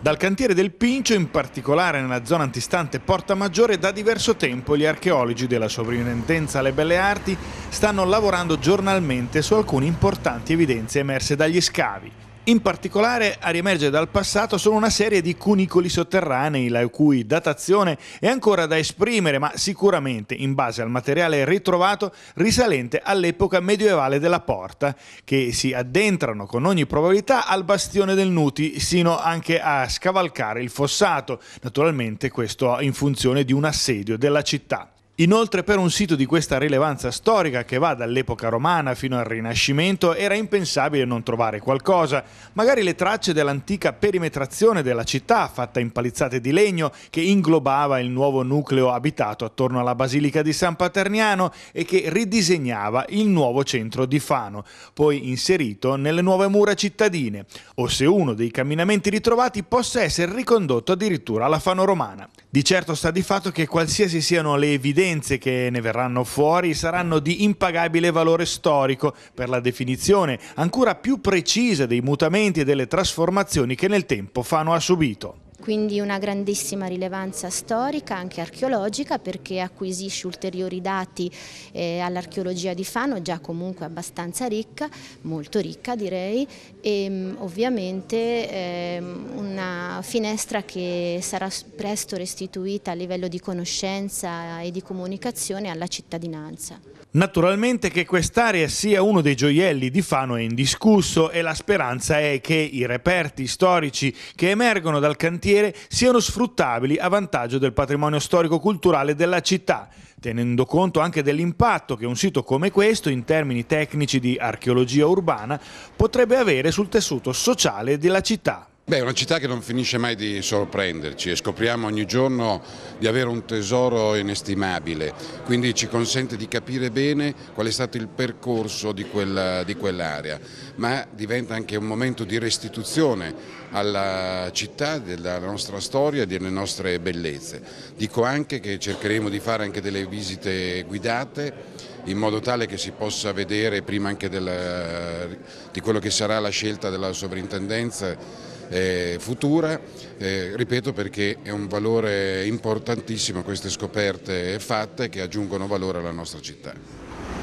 Dal cantiere del Pincio, in particolare nella zona antistante Porta Maggiore, da diverso tempo gli archeologi della Sovrintendenza alle Belle Arti stanno lavorando giornalmente su alcune importanti evidenze emerse dagli scavi. In particolare a riemergere dal passato sono una serie di cunicoli sotterranei la cui datazione è ancora da esprimere, ma sicuramente in base al materiale ritrovato risalente all'epoca medievale della Porta, che si addentrano con ogni probabilità al bastione del Nuti sino anche a scavalcare il fossato, naturalmente questo in funzione di un assedio della città. Inoltre per un sito di questa rilevanza storica che va dall'epoca romana fino al Rinascimento era impensabile non trovare qualcosa, magari le tracce dell'antica perimetrazione della città fatta in palizzate di legno che inglobava il nuovo nucleo abitato attorno alla Basilica di San Paterniano e che ridisegnava il nuovo centro di Fano, poi inserito nelle nuove mura cittadine, o se uno dei camminamenti ritrovati possa essere ricondotto addirittura alla Fano romana. Di certo sta di fatto che qualsiasi siano le evidenze evidenze che ne verranno fuori saranno di impagabile valore storico per la definizione ancora più precisa dei mutamenti e delle trasformazioni che nel tempo Fano ha subito quindi una grandissima rilevanza storica, anche archeologica, perché acquisisce ulteriori dati eh, all'archeologia di Fano, già comunque abbastanza ricca, molto ricca direi, e ehm, ovviamente eh, finestra che sarà presto restituita a livello di conoscenza e di comunicazione alla cittadinanza. Naturalmente che quest'area sia uno dei gioielli di Fano è indiscusso e la speranza è che i reperti storici che emergono dal cantiere siano sfruttabili a vantaggio del patrimonio storico-culturale della città, tenendo conto anche dell'impatto che un sito come questo, in termini tecnici di archeologia urbana, potrebbe avere sul tessuto sociale della città. Beh, è una città che non finisce mai di sorprenderci e scopriamo ogni giorno di avere un tesoro inestimabile, quindi ci consente di capire bene qual è stato il percorso di, quell'area, ma diventa anche un momento di restituzione alla città, della nostra storia e delle nostre bellezze. Dico anche che cercheremo di fare anche delle visite guidate in modo tale che si possa vedere prima anche della, di quello che sarà la scelta della sovrintendenza eh, futura, eh, ripeto perché è un valore importantissimo queste scoperte fatte che aggiungono valore alla nostra città.